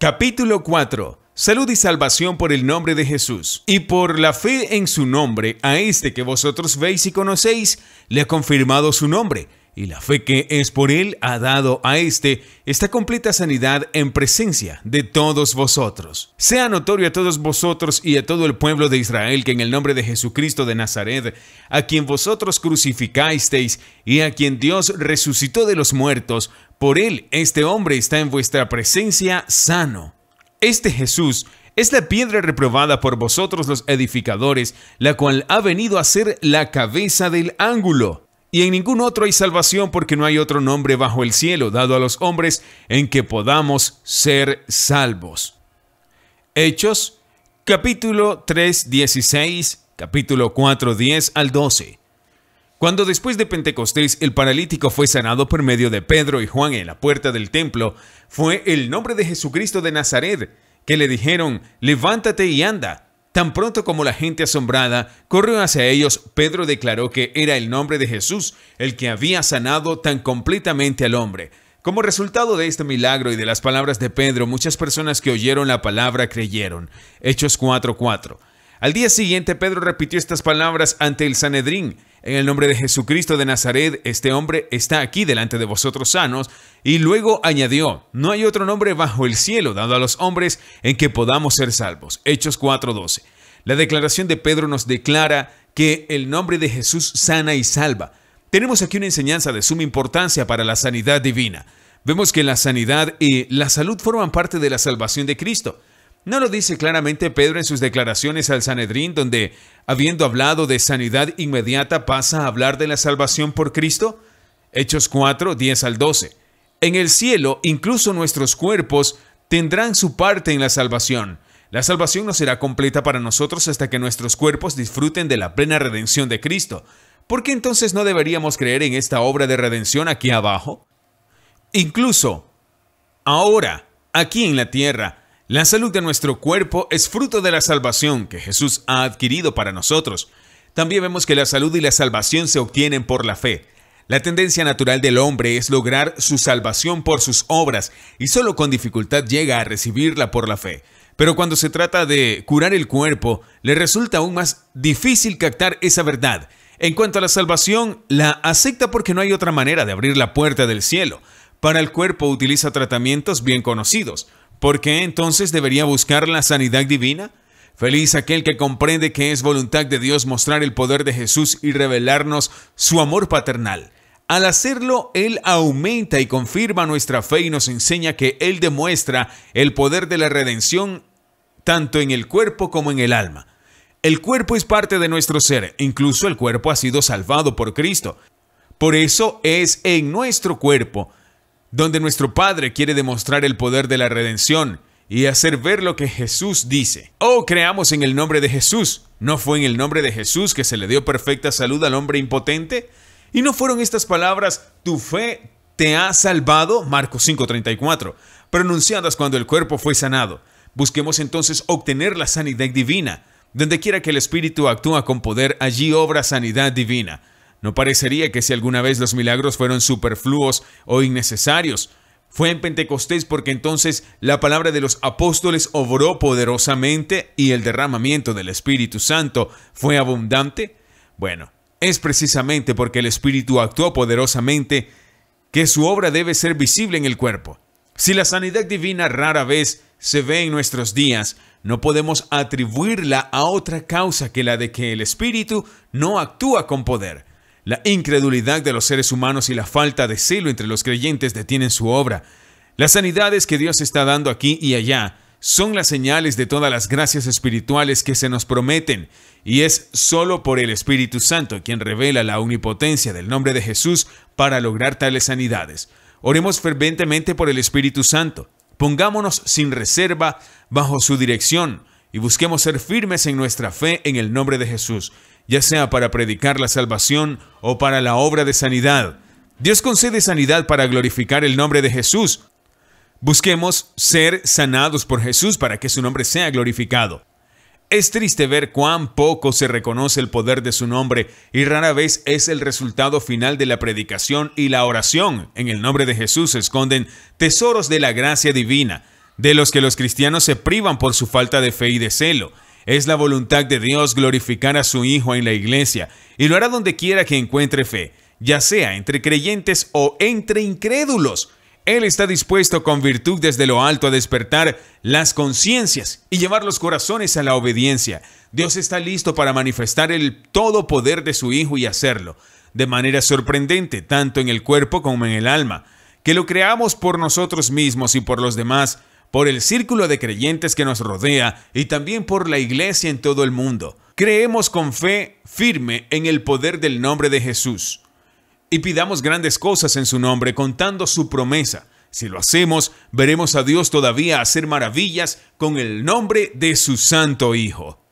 Capítulo 4. Salud y salvación por el nombre de Jesús. Y por la fe en su nombre, a este que vosotros veis y conocéis, le ha confirmado su nombre y la fe que es por él ha dado a éste esta completa sanidad en presencia de todos vosotros. Sea notorio a todos vosotros y a todo el pueblo de Israel que en el nombre de Jesucristo de Nazaret, a quien vosotros crucificasteis y a quien Dios resucitó de los muertos, por él este hombre está en vuestra presencia sano. Este Jesús es la piedra reprobada por vosotros los edificadores, la cual ha venido a ser la cabeza del ángulo. Y en ningún otro hay salvación porque no hay otro nombre bajo el cielo dado a los hombres en que podamos ser salvos. Hechos, capítulo 3, 16, capítulo 4, 10 al 12. Cuando después de Pentecostés el paralítico fue sanado por medio de Pedro y Juan en la puerta del templo, fue el nombre de Jesucristo de Nazaret, que le dijeron, levántate y anda. Tan pronto como la gente asombrada corrió hacia ellos, Pedro declaró que era el nombre de Jesús el que había sanado tan completamente al hombre. Como resultado de este milagro y de las palabras de Pedro, muchas personas que oyeron la palabra creyeron. Hechos 4:4. Al día siguiente, Pedro repitió estas palabras ante el Sanedrín. En el nombre de Jesucristo de Nazaret, este hombre está aquí delante de vosotros sanos. Y luego añadió, no hay otro nombre bajo el cielo dado a los hombres en que podamos ser salvos. Hechos 4:12. La declaración de Pedro nos declara que el nombre de Jesús sana y salva. Tenemos aquí una enseñanza de suma importancia para la sanidad divina. Vemos que la sanidad y la salud forman parte de la salvación de Cristo. ¿No lo dice claramente Pedro en sus declaraciones al Sanedrín, donde, habiendo hablado de sanidad inmediata, pasa a hablar de la salvación por Cristo? Hechos 4, 10 al 12. En el cielo, incluso nuestros cuerpos tendrán su parte en la salvación. La salvación no será completa para nosotros hasta que nuestros cuerpos disfruten de la plena redención de Cristo. ¿Por qué entonces no deberíamos creer en esta obra de redención aquí abajo? Incluso, ahora, aquí en la tierra, la salud de nuestro cuerpo es fruto de la salvación que Jesús ha adquirido para nosotros. También vemos que la salud y la salvación se obtienen por la fe. La tendencia natural del hombre es lograr su salvación por sus obras y solo con dificultad llega a recibirla por la fe. Pero cuando se trata de curar el cuerpo, le resulta aún más difícil captar esa verdad. En cuanto a la salvación, la acepta porque no hay otra manera de abrir la puerta del cielo. Para el cuerpo utiliza tratamientos bien conocidos. ¿Por qué entonces debería buscar la sanidad divina? Feliz aquel que comprende que es voluntad de Dios mostrar el poder de Jesús y revelarnos su amor paternal. Al hacerlo, Él aumenta y confirma nuestra fe y nos enseña que Él demuestra el poder de la redención tanto en el cuerpo como en el alma. El cuerpo es parte de nuestro ser, incluso el cuerpo ha sido salvado por Cristo. Por eso es en nuestro cuerpo donde nuestro Padre quiere demostrar el poder de la redención y hacer ver lo que Jesús dice. Oh, creamos en el nombre de Jesús. ¿No fue en el nombre de Jesús que se le dio perfecta salud al hombre impotente? ¿Y no fueron estas palabras, tu fe te ha salvado? Marcos 5:34, pronunciadas cuando el cuerpo fue sanado. Busquemos entonces obtener la sanidad divina. Donde quiera que el Espíritu actúa con poder, allí obra sanidad divina. No parecería que si alguna vez los milagros fueron superfluos o innecesarios. Fue en Pentecostés porque entonces la palabra de los apóstoles obró poderosamente y el derramamiento del Espíritu Santo fue abundante. Bueno, es precisamente porque el Espíritu actuó poderosamente que su obra debe ser visible en el cuerpo. Si la sanidad divina rara vez se ve en nuestros días, no podemos atribuirla a otra causa que la de que el Espíritu no actúa con poder. La incredulidad de los seres humanos y la falta de celo entre los creyentes detienen su obra. Las sanidades que Dios está dando aquí y allá son las señales de todas las gracias espirituales que se nos prometen, y es solo por el Espíritu Santo quien revela la omnipotencia del nombre de Jesús para lograr tales sanidades. Oremos ferventemente por el Espíritu Santo, pongámonos sin reserva bajo su dirección y busquemos ser firmes en nuestra fe en el nombre de Jesús ya sea para predicar la salvación o para la obra de sanidad. Dios concede sanidad para glorificar el nombre de Jesús. Busquemos ser sanados por Jesús para que su nombre sea glorificado. Es triste ver cuán poco se reconoce el poder de su nombre y rara vez es el resultado final de la predicación y la oración. En el nombre de Jesús se esconden tesoros de la gracia divina, de los que los cristianos se privan por su falta de fe y de celo. Es la voluntad de Dios glorificar a su Hijo en la iglesia, y lo hará donde quiera que encuentre fe, ya sea entre creyentes o entre incrédulos. Él está dispuesto con virtud desde lo alto a despertar las conciencias y llevar los corazones a la obediencia. Dios está listo para manifestar el todo poder de su Hijo y hacerlo, de manera sorprendente, tanto en el cuerpo como en el alma. Que lo creamos por nosotros mismos y por los demás por el círculo de creyentes que nos rodea y también por la iglesia en todo el mundo. Creemos con fe firme en el poder del nombre de Jesús y pidamos grandes cosas en su nombre contando su promesa. Si lo hacemos, veremos a Dios todavía hacer maravillas con el nombre de su Santo Hijo.